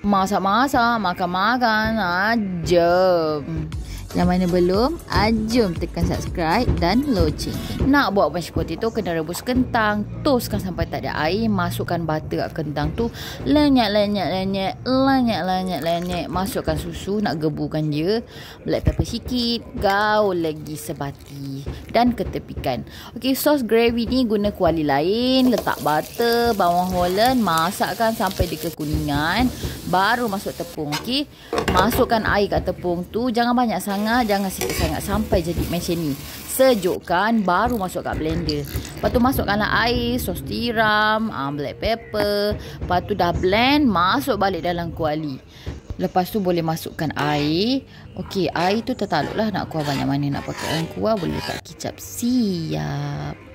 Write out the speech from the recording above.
Masak-masak, makan-makan aja. Yang mana belum, ah, jom tekan subscribe dan loceng. Nak buat mashed potato, kena rebus kentang. Toastkan sampai tak ada air. Masukkan butter kat kentang tu. Lenyak, lenyak, lenyak. Lenyak, lenyak, lenyak. Masukkan susu, nak gebukan dia. Black pepper sikit. Gaul lagi sebati. Dan ketepikan. Okay, sos gravy ni guna kuali lain. Letak butter, bawang holland. Masakkan sampai dia kekuningan. Baru masuk tepung, okey. Masukkan air kat tepung tu. Jangan banyak sangat hangar jangan sikit sangat sampai jadi macam ni sejukkan baru masuk kat blender lepas tu masukkanlah air sos tiram um, black pepper lepas tu dah blend masuk balik dalam kuali lepas tu boleh masukkan air Okey, air tu tertaluk lah nak kuah banyak mana nak pakai kuah boleh letak kicap siap